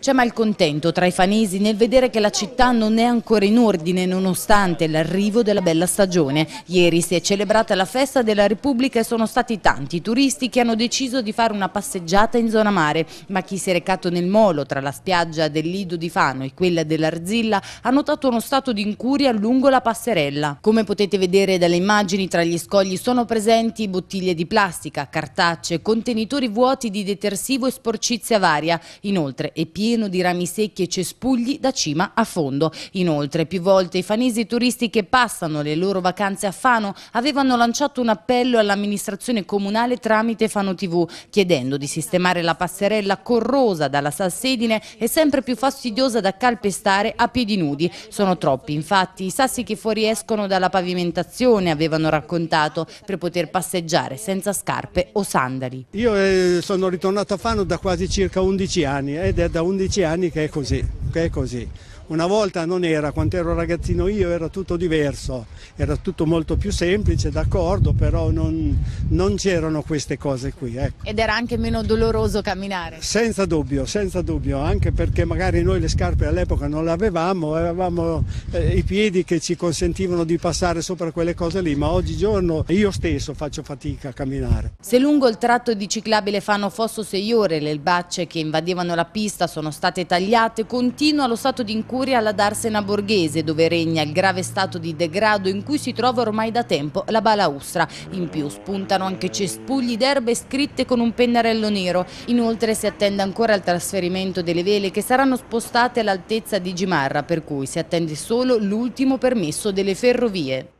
C'è malcontento tra i fanesi nel vedere che la città non è ancora in ordine nonostante l'arrivo della bella stagione. Ieri si è celebrata la festa della Repubblica e sono stati tanti i turisti che hanno deciso di fare una passeggiata in zona mare, ma chi si è recato nel molo tra la spiaggia del Lido di Fano e quella dell'Arzilla ha notato uno stato di incuria lungo la passerella. Come potete vedere dalle immagini tra gli scogli sono presenti bottiglie di plastica, cartacce, contenitori vuoti di detersivo e sporcizia varia, inoltre è pieno pieno di rami secchi e cespugli da cima a fondo. Inoltre, più volte i fanesi turisti che passano le loro vacanze a Fano avevano lanciato un appello all'amministrazione comunale tramite Fano TV, chiedendo di sistemare la passerella corrosa dalla Salsedine e sempre più fastidiosa da calpestare a piedi nudi. Sono troppi, infatti, i sassi che fuoriescono dalla pavimentazione, avevano raccontato, per poter passeggiare senza scarpe o sandali. Io eh, sono ritornato a Fano da quasi circa 11 anni ed è da 11 11 anni che è così, che è così. Una volta non era, quando ero ragazzino io era tutto diverso, era tutto molto più semplice, d'accordo, però non, non c'erano queste cose qui. Ecco. Ed era anche meno doloroso camminare? Senza dubbio, senza dubbio, anche perché magari noi le scarpe all'epoca non le avevamo, avevamo eh, i piedi che ci consentivano di passare sopra quelle cose lì, ma oggigiorno io stesso faccio fatica a camminare. Se lungo il tratto di ciclabile fanno Fosso sei ore, le erbacce che invadevano la pista sono state tagliate, continua lo stato di incubo Liguria la Darsena Borghese, dove regna il grave stato di degrado in cui si trova ormai da tempo la balaustra. In più spuntano anche cespugli d'erbe scritte con un pennarello nero. Inoltre si attende ancora il trasferimento delle vele che saranno spostate all'altezza di Gimarra, per cui si attende solo l'ultimo permesso delle ferrovie.